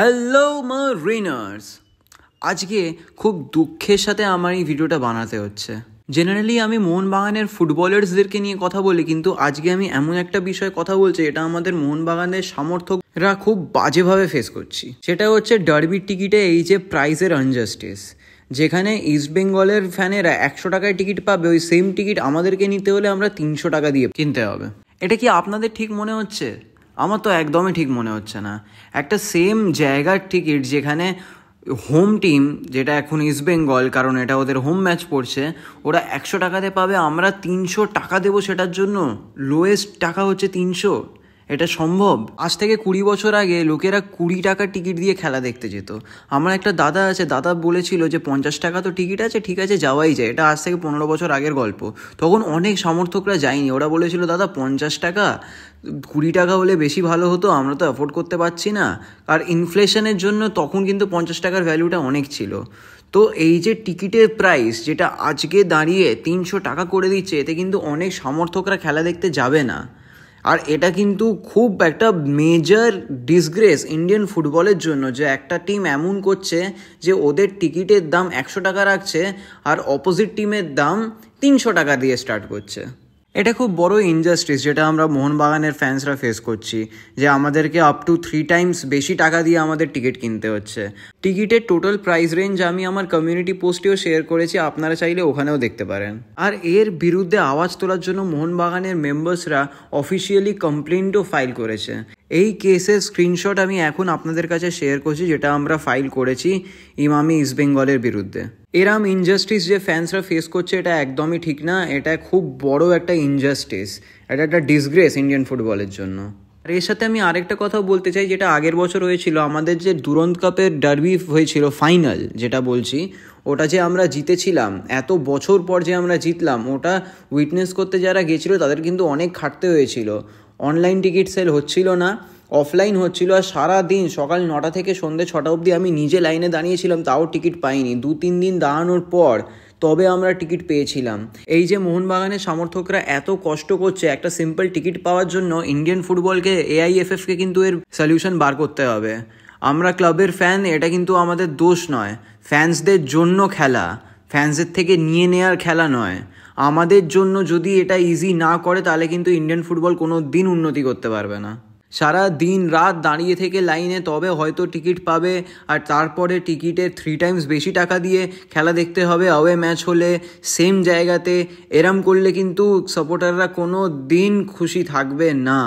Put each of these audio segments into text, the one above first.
hello মারিনার্স আজকে খুব দুঃখের সাথে আমার এই ভিডিওটা বানাতে হচ্ছে জেনারেলি আমি মোহনবাগানের ফুটবলার্সদেরকে নিয়ে কথা বলি কিন্তু আজকে আমি এমন একটা বিষয়ে কথা বলছি এটা আমাদের মোহনবাগানের সমর্থকরা খুব বাজেভাবে ফেস করছি সেটা হচ্ছে ডার্বির টিকিটে এই যে প্রাইজের আনজাস্টিস যেখানে ইস্ট বেঙ্গলের ফ্যানেরা একশো টাকায় টিকিট পাবে ওই সেম টিকিট আমাদেরকে নিতে হলে আমরা তিনশো টাকা দিয়ে কিনতে হবে এটা কি আপনাদের ঠিক মনে হচ্ছে আমার তো একদমই ঠিক মনে হচ্ছে না একটা সেম জায়গার টিকিট যেখানে হোম টিম যেটা এখন ইস্ট বেঙ্গল কারণ এটা ওদের হোম ম্যাচ পড়ছে ওরা একশো টাকাতে পাবে আমরা তিনশো টাকা দেবো সেটার জন্য লোয়েস্ট টাকা হচ্ছে তিনশো এটা সম্ভব আজ থেকে কুড়ি বছর আগে লোকেরা কুড়ি টাকা টিকিট দিয়ে খেলা দেখতে যেত আমার একটা দাদা আছে দাদা বলেছিল যে পঞ্চাশ টাকা তো টিকিট আছে ঠিক আছে যাওয়াই যায় এটা আজ থেকে পনেরো বছর আগের গল্প তখন অনেক সমর্থকরা যায়নি ওরা বলেছিল দাদা পঞ্চাশ টাকা কুড়ি টাকা হলে বেশি ভালো হতো আমরা তো অ্যাফোর্ড করতে পারছি না আর ইনফ্লেশনের জন্য তখন কিন্তু পঞ্চাশ টাকার ভ্যালুটা অনেক ছিল তো এই যে টিকিটের প্রাইস যেটা আজকে দাঁড়িয়ে তিনশো টাকা করে দিচ্ছে এতে কিন্তু অনেক সমর্থকরা খেলা দেখতে যাবে না আর এটা কিন্তু খুব একটা মেজর ডিসগ্রেস ইন্ডিয়ান ফুটবলের জন্য যে একটা টিম এমন করছে যে ওদের টিকিটের দাম একশো টাকা রাখছে আর অপোজিট টিমের দাম তিনশো টাকা দিয়ে স্টার্ট করছে এটা খুব বড় ইনজাস্টিস যেটা আমরা মোহনবাগানের ফ্যান্সরা ফেস করছি যে আমাদেরকে আপ টু থ্রি টাইমস বেশি টাকা দিয়ে আমাদের টিকিট কিনতে হচ্ছে টিকিটের টোটাল প্রাইস রেঞ্জ আমি আমার কমিউনিটি পোস্টেও শেয়ার করেছি আপনারা চাইলে ওখানেও দেখতে পারেন আর এর বিরুদ্ধে আওয়াজ তোলার জন্য মোহনবাগানের মেম্বার্সরা অফিসিয়ালি কমপ্লেন্টও ফাইল করেছে এই কেসের স্ক্রিনশট আমি এখন আপনাদের কাছে শেয়ার করছি যেটা আমরা ফাইল করেছি ইমামি ইস্ট বেঙ্গলের বিরুদ্ধে এরাম ইনজাস্টিস যে ফ্যান্সরা ফেস করছে এটা একদমই ঠিক না এটা খুব বড় একটা ইনজাস্টিস এটা একটা ডিসগ্রেস ইন্ডিয়ান ফুটবলের জন্য আর এর সাথে আমি আরেকটা কথা বলতে চাই যেটা আগের বছর হয়েছিল আমাদের যে দুরন্ত কাপের ডার্বি হয়েছিল ফাইনাল যেটা বলছি ওটা যে আমরা জিতেছিলাম এত বছর পর যে আমরা জিতলাম ওটা উইটনেস করতে যারা গেছিলো তাদের কিন্তু অনেক খাটতে হয়েছিল অনলাইন টিকিট সেল হচ্ছিল না অফলাইন হচ্ছিল আর সারা দিন সকাল নটা থেকে সন্ধ্যে ছটা অবধি আমি নিজে লাইনে দাঁড়িয়েছিলাম তাও টিকিট পাইনি দু তিন দিন দাঁড়ানোর পর তবে আমরা টিকিট পেয়েছিলাম এই যে মোহনবাগানের সমর্থকরা এত কষ্ট করছে একটা সিম্পল টিকিট পাওয়ার জন্য ইন্ডিয়ান ফুটবলকে এআইএফএফকে কিন্তু এর সলিউশন বার করতে হবে আমরা ক্লাবের ফ্যান এটা কিন্তু আমাদের দোষ নয় ফ্যান্সদের জন্য খেলা ফ্যান্সের থেকে নিয়ে নেয়ার খেলা নয় আমাদের জন্য যদি এটা ইজি না করে তাহলে কিন্তু ইন্ডিয়ান ফুটবল কোনো দিন উন্নতি করতে পারবে না সারা দিন রাত দাঁড়িয়ে থেকে লাইনে তবে হয়তো টিকিট পাবে আর তারপরে টিকিটে থ্রি টাইমস বেশি টাকা দিয়ে খেলা দেখতে হবে অওয়ে ম্যাচ হলে সেম জায়গাতে এরম করলে কিন্তু সাপোর্টাররা কোনো দিন খুশি থাকবে না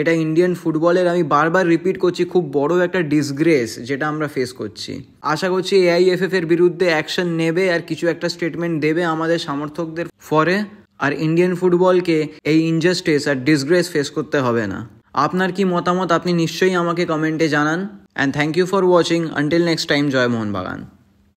এটা ইন্ডিয়ান ফুটবলের আমি বারবার রিপিট করছি খুব বড় একটা ডিসগ্রেস যেটা আমরা ফেস করছি আশা করছি এআইএফএফ এর বিরুদ্ধে অ্যাকশন নেবে আর কিছু একটা স্টেটমেন্ট দেবে আমাদের সমর্থকদের ফরে আর ইন্ডিয়ান ফুটবলকে এই ইনজাস্টিস আর ডিসগ্রেস ফেস করতে হবে না আপনার কি মতামত আপনি নিশ্চয়ই আমাকে কমেন্টে জানান and thank you for watching until next time জয় মোহন বাগান